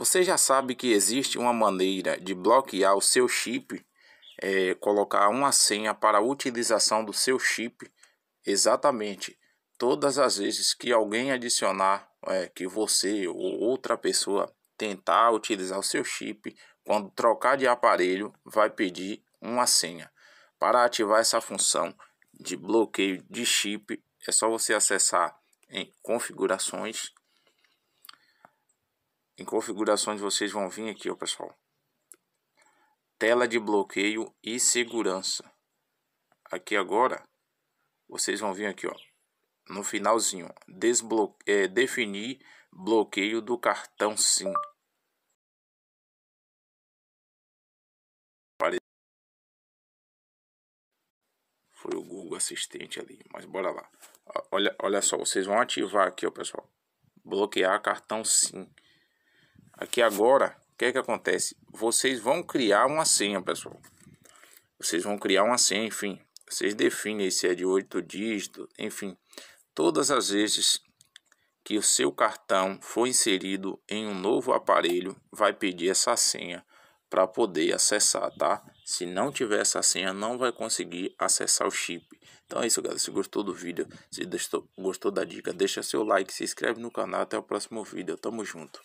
Você já sabe que existe uma maneira de bloquear o seu chip, é, colocar uma senha para a utilização do seu chip exatamente todas as vezes que alguém adicionar, é, que você ou outra pessoa tentar utilizar o seu chip, quando trocar de aparelho, vai pedir uma senha. Para ativar essa função de bloqueio de chip, é só você acessar em configurações em configurações vocês vão vir aqui, ó, pessoal. Tela de bloqueio e segurança. Aqui agora, vocês vão vir aqui, ó. No finalzinho, desbloque... É, definir bloqueio do cartão SIM. Foi o Google Assistente ali, mas bora lá. Olha, olha só, vocês vão ativar aqui, ó, pessoal. Bloquear cartão SIM. Aqui agora, o que é que acontece? Vocês vão criar uma senha, pessoal. Vocês vão criar uma senha, enfim. Vocês definem se é de 8 dígitos, enfim. Todas as vezes que o seu cartão for inserido em um novo aparelho, vai pedir essa senha para poder acessar, tá? Se não tiver essa senha, não vai conseguir acessar o chip. Então é isso, galera. Se gostou do vídeo, se gostou da dica, deixa seu like, se inscreve no canal. Até o próximo vídeo. Tamo junto.